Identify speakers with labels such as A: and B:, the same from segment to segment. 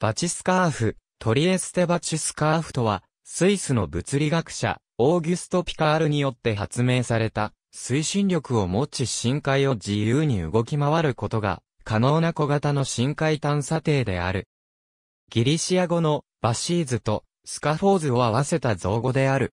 A: バチスカーフ、トリエステバチスカーフとは、スイスの物理学者、オーギュスト・ピカールによって発明された、推進力を持ち深海を自由に動き回ることが、可能な小型の深海探査艇である。ギリシア語のバシーズとスカフォーズを合わせた造語である。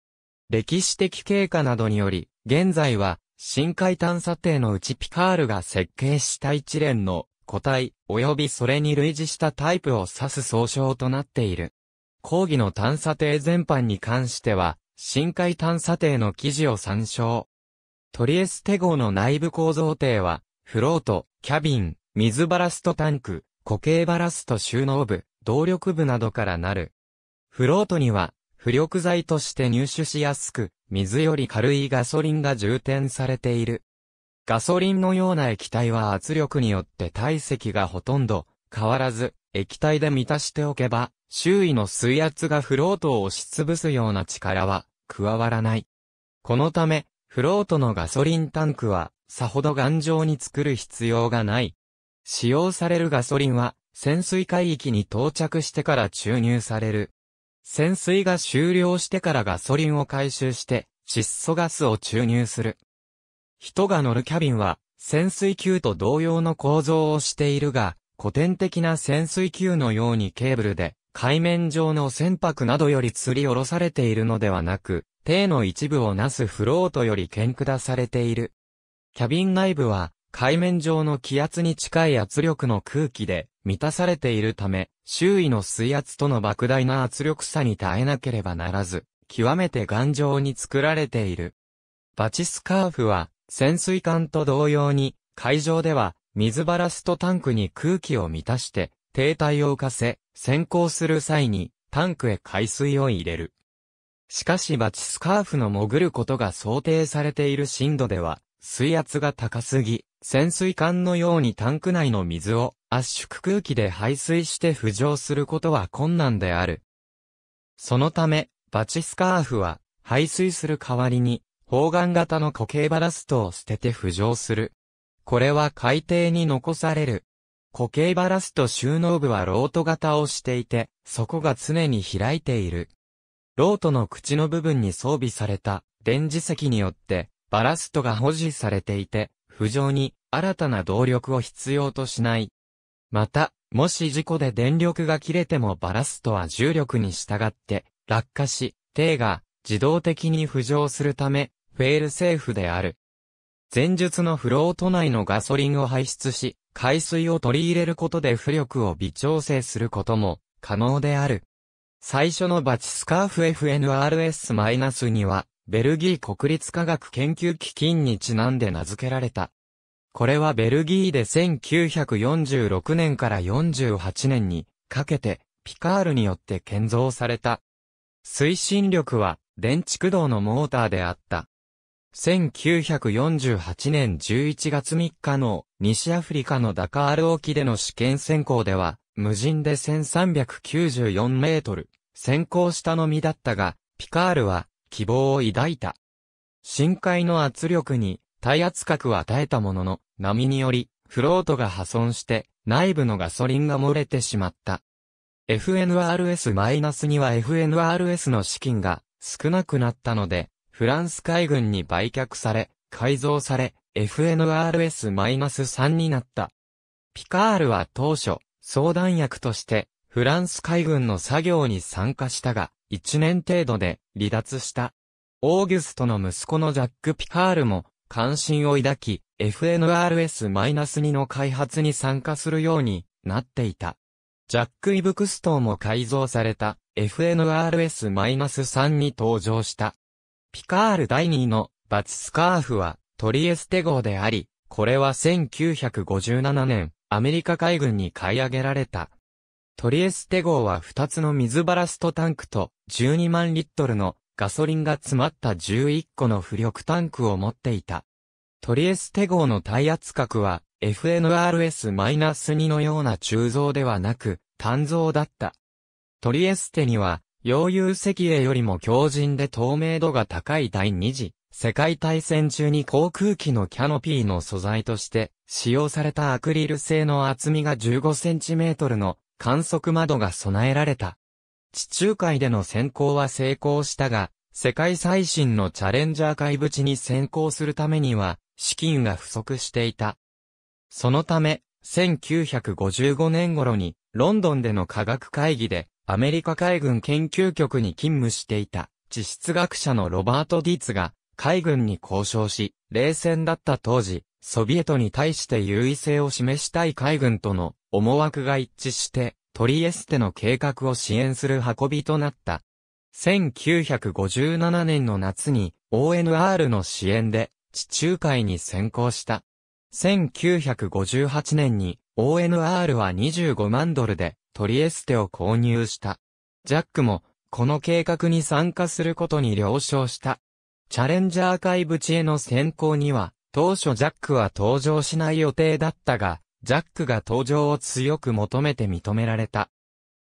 A: 歴史的経過などにより、現在は深海探査艇のうちピカールが設計した一連の個体、及びそれに類似したタイプを指す総称となっている。講義の探査艇全般に関しては、深海探査艇の記事を参照。トリエステ号の内部構造艇は、フロート、キャビン、水バラストタンク、固形バラスト収納部、動力部などからなる。フロートには、浮力剤として入手しやすく、水より軽いガソリンが充填されている。ガソリンのような液体は圧力によって体積がほとんど変わらず、液体で満たしておけば、周囲の水圧がフロートを押しつぶすような力は加わらない。このため、フロートのガソリンタンクは、さほど頑丈に作る必要がない。使用されるガソリンは、潜水海域に到着してから注入される。潜水が終了してからガソリンを回収して、窒素ガスを注入する。人が乗るキャビンは、潜水球と同様の構造をしているが、古典的な潜水球のようにケーブルで、海面上の船舶などより吊り下ろされているのではなく、艇の一部をなすフロートより剣下されている。キャビン内部は、海面上の気圧に近い圧力の空気で満たされているため、周囲の水圧との莫大な圧力差に耐えなければならず、極めて頑丈に作られている。バチスカーフは、潜水艦と同様に、海上では、水バラストタンクに空気を満たして、停滞を浮かせ、潜航する際に、タンクへ海水を入れる。しかしバチスカーフの潜ることが想定されている深度では、水圧が高すぎ、潜水艦のようにタンク内の水を圧縮空気で排水して浮上することは困難である。そのため、バチスカーフは、排水する代わりに、砲丸型の固形バラストを捨てて浮上する。これは海底に残される。固形バラスト収納部はロート型をしていて、底が常に開いている。ロートの口の部分に装備された電磁石によって、バラストが保持されていて、浮上に新たな動力を必要としない。また、もし事故で電力が切れてもバラストは重力に従って落下し、艇が自動的に浮上するため、フェールセーフである。前述のフロート内のガソリンを排出し、海水を取り入れることで浮力を微調整することも可能である。最初のバチスカーフ FNRS-2 は、ベルギー国立科学研究基金にちなんで名付けられた。これはベルギーで1946年から48年にかけてピカールによって建造された。推進力は電池駆動のモーターであった。1948年11月3日の西アフリカのダカール沖での試験選考では、無人で1394メートル、先行したのみだったが、ピカールは希望を抱いた。深海の圧力に耐圧核を与えたものの、波により、フロートが破損して、内部のガソリンが漏れてしまった。FNRS-2 は FNRS の資金が少なくなったので、フランス海軍に売却され、改造され、FNRS-3 になった。ピカールは当初、相談役として、フランス海軍の作業に参加したが、1年程度で離脱した。オーギュストの息子のジャック・ピカールも、関心を抱き、FNRS-2 の開発に参加するようになっていた。ジャック・イブクストーも改造された FNRS-3 に登場した。ピカール第2のバツスカーフはトリエステ号であり、これは1957年、アメリカ海軍に買い上げられた。トリエステ号は2つの水バラストタンクと12万リットルのガソリンが詰まった11個の浮力タンクを持っていた。トリエステ号の耐圧角は FNRS-2 のような鋳造ではなく単造だった。トリエステには溶融石英よりも強靭で透明度が高い第二次世界大戦中に航空機のキャノピーの素材として使用されたアクリル製の厚みが 15cm の観測窓が備えられた。地中海での先行は成功したが、世界最新のチャレンジャー海淵に先行するためには資金が不足していた。そのため、1955年頃にロンドンでの科学会議でアメリカ海軍研究局に勤務していた、地質学者のロバート・ディーツが、海軍に交渉し、冷戦だった当時、ソビエトに対して優位性を示したい海軍との思惑が一致して、トリエステの計画を支援する運びとなった。1957年の夏に ONR の支援で地中海に先行した。1958年に ONR は25万ドルでトリエステを購入した。ジャックも、この計画に参加することに了承した。チャレンジャー海淵への選考には、当初ジャックは登場しない予定だったが、ジャックが登場を強く求めて認められた。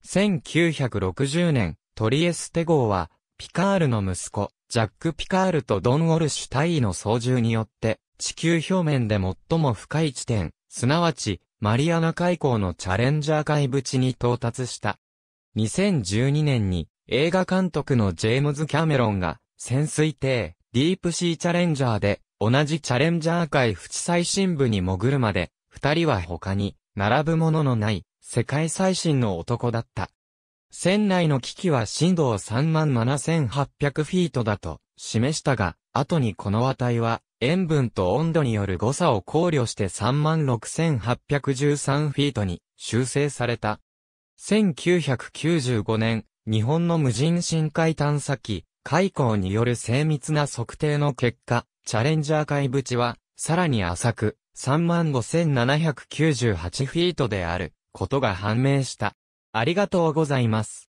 A: 1960年、トリエステ号は、ピカールの息子、ジャック・ピカールとドン・ウォルシュ大尉の操縦によって、地球表面で最も深い地点、すなわち、マリアナ海溝のチャレンジャー海淵に到達した。2012年に映画監督のジェームズ・キャメロンが潜水艇ディープシーチャレンジャーで同じチャレンジャー海淵最深部に潜るまで二人は他に並ぶもののない世界最新の男だった。船内の機器は震度を3万7800フィートだと示したが、後にこの値は塩分と温度による誤差を考慮して36,813フィートに修正された。1995年、日本の無人深海探査機、海溝による精密な測定の結果、チャレンジャー海淵は、さらに浅く、35,798フィートである、ことが判明した。ありがとうございます。